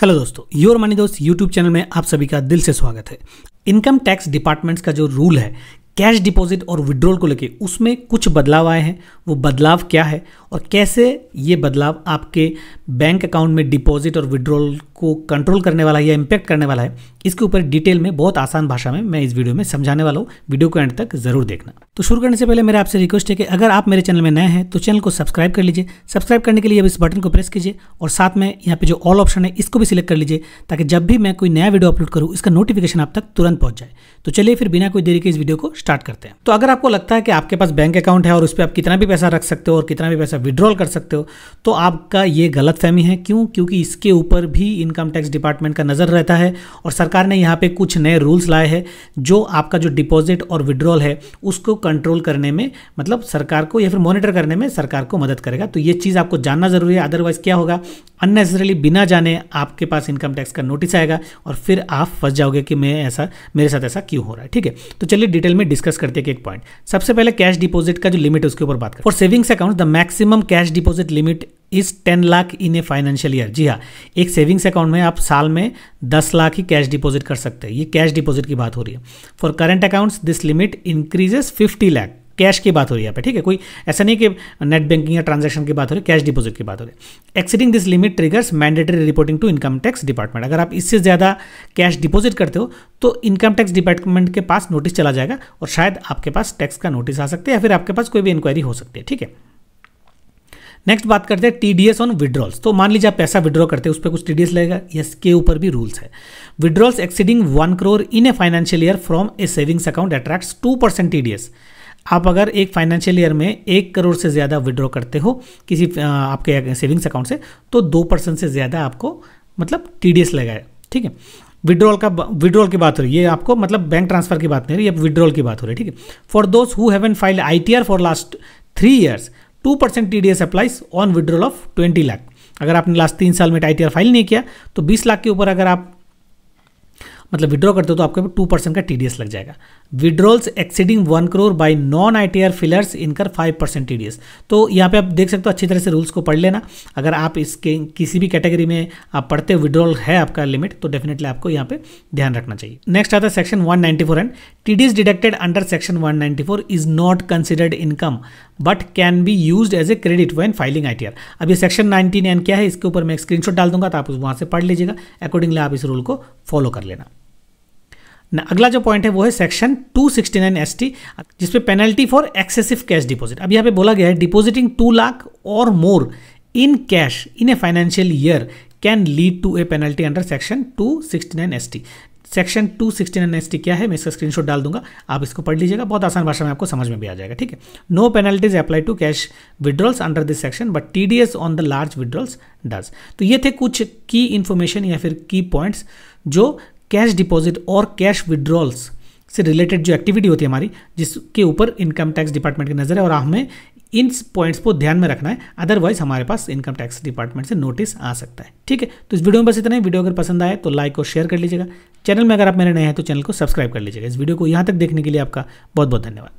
hello दोस्तों your money दोस्त YouTube channel में आप सभी का दिल से स्वागत है इनकम टैक्स डिपार्टमेंट्स का जो रूल है कैश डिपॉजिट और विड्रॉल को लेके उसमें कुछ बदलाव आए हैं वो बदलाव क्या है और कैसे ये बदलाव आपके बैंक अकाउंट में डिपॉजिट और विड्रॉल को कंट्रोल करने वाला है या इम्पैक्ट करने वाला है इसके ऊपर डिटेल में बहुत आसान भाषा में मैं इस वीडियो में समझाने वाला हूँ वीडियो को एंड तक जरूर देखना तो शुरू करने से पहले मेरा आपसे रिक्वेस्ट है कि अगर आप मेरे चैनल में नए हैं तो चैनल को सब्सक्राइब कर लीजिए सब्सक्राइब करने के लिए अब इस बटन को प्रेस कीजिए और साथ में यहाँ पे जो ऑल ऑप्शन है इसको भी सिलेक्ट कर लीजिए ताकि जब भी मैं कोई नया वीडियो अपलोड करूँ इसका नोटिफिकेशन आप तक तुरंत पहुँच जाए तो चलिए फिर बिना कोई देरी के इस वीडियो को स्टार्ट स्टार्ट करते हैं तो अगर आपको लगता है कि आपके पास बैंक अकाउंट है और उस पर आप कितना भी पैसा रख सकते हो और कितना भी पैसा विड्रॉल कर सकते हो तो आपका ये गलत फहमी है क्यों क्योंकि इसके ऊपर भी इनकम टैक्स डिपार्टमेंट का नज़र रहता है और सरकार ने यहाँ पर कुछ नए रूल्स लाए हैं जो आपका जो डिपॉजिट और विड्रॉल है उसको कंट्रोल करने में मतलब सरकार को या फिर मॉनिटर करने में सरकार को मदद करेगा तो ये चीज़ आपको जानना ज़रूरी है अदरवाइज़ क्या होगा अननेसेसरली बिना जाने आपके पास इनकम टैक्स का नोटिस आएगा और फिर आप फंस जाओगे कि मैं ऐसा मेरे साथ ऐसा क्यों हो रहा है ठीक है तो चलिए डिटेल में डिस्कस करते हैं एक पॉइंट सबसे पहले कैश डिपॉजिट का जो लिमिट है उसके ऊपर बात करें for savings account the maximum cash deposit limit is ten lakh in a financial year जी हाँ एक सेविंग्स अकाउंट में आप साल में दस लाख ही कैश डिपॉजिट कर सकते हैं ये कैश डिपॉजिट की बात हो रही है for current accounts this limit increases fifty lakh cash की बात हो रही है पे ठीक है कोई ऐसा नहीं कि नेट बैंकिंग या ट्रांजेक्शन की बात हो रही है कैश डिपोजिट की बात हो रही है exceeding this limit triggers mandatory reporting to income tax department अगर आप इससे ज़्यादा कैश डिपॉजिट करते हो तो इनकम टैक्स डिपार्टमेंट के पास नोटिस चला जाएगा और शायद आपके पास टैक्स का नोटिस आ सकता है या फिर आपके पास कोई भी इंक्वायरी हो सकती है ठीक है नेक्स्ट बात करते हैं T D S on withdrawals तो मान लीजिए आप पैसा विड्रॉ करते हैं उस पर कुछ टी डी एस लगेगा ऊपर भी रूल्स है withdrawals exceeding one crore in a financial year from a savings account attracts two percent T D S आप अगर एक फाइनेंशियल ईयर में एक करोड़ से ज़्यादा विड्रॉ करते हो किसी आपके सेविंग्स अकाउंट से तो दो परसेंट से ज़्यादा आपको मतलब टी डी एस लगाए ठीक है विड्रॉल का विड्रॉल की बात हो रही है ये आपको मतलब बैंक ट्रांसफर की बात नहीं रही है विड्रॉल की बात हो रही है ठीक है for those who haven't filed I T R for last three years two percent T D S applies on withdrawal of twenty lakh अगर आपने लास्ट तीन साल में आई टी आर फाइल नहीं किया तो बीस लाख के ऊपर अगर आप मतलब विड्रॉ करते हो तो आपके टू परसेंट का टीडीएस लग जाएगा withdrawals exceeding one crore by non I T R filers incur five percent T D S तो यहाँ पे आप देख सकते हो अच्छी तरह से रूल्स को पढ़ लेना अगर आप इसके किसी भी कैटेगरी में आप पढ़ते हो विड्रॉल है आपका लिमिट तो डेफिनेटली आपको यहाँ पे ध्यान रखना चाहिए नेक्स्ट आता है section one ninety four and T D S deducted under section one ninety four is not considered income but can be use as a credit when filing I T R अब ये section ninety nine क्या है इसके ऊपर मैं screenshot डाल दूंगा तो आप वहाँ से पढ़ लीजिएगा अकॉर्डिंगली आप इस रूल को फॉलो कर लेना अगला जो पॉइंट है वो है section 269 sixty nine S T जिसपे penalty for excessive cash deposit अब यहाँ पे बोला गया है depositing two lakh or more in cash in a financial year can lead to a penalty under section 269 sixty section 269 sixty क्या है मैं इसका स्क्रीनशॉट डाल दूंगा आप इसको पढ़ लीजिएगा बहुत आसान भाषा में आपको समझ में भी आ जाएगा ठीक है no penalties apply to cash withdrawals under this section but T on the large withdrawals does तो ये थे कुछ की इन्फॉर्मेशन या फिर की पॉइंट्स जो कैश डिपॉजिट और कैश विड्रॉल्स से रिलेटेड जो एक्टिविटी होती है हमारी जिसके ऊपर इनकम टैक्स डिपार्टमेंट की नज़र है और हमें इन पॉइंट्स को ध्यान में रखना है अदरवाइज हमारे पास इनकम टैक्स डिपार्टमेंट से नोटिस आ सकता है ठीक है तो इस वीडियो में बस इतना ही वीडियो अगर पसंद आए तो लाइक और शेयर कर लीजिएगा चैनल में अगर आप मेरे नए हैं तो चैनल को सब्सक्राइब कर लीजिएगा इस वीडियो को यहाँ तक देखने के लिए आपका बहुत बहुत धन्यवाद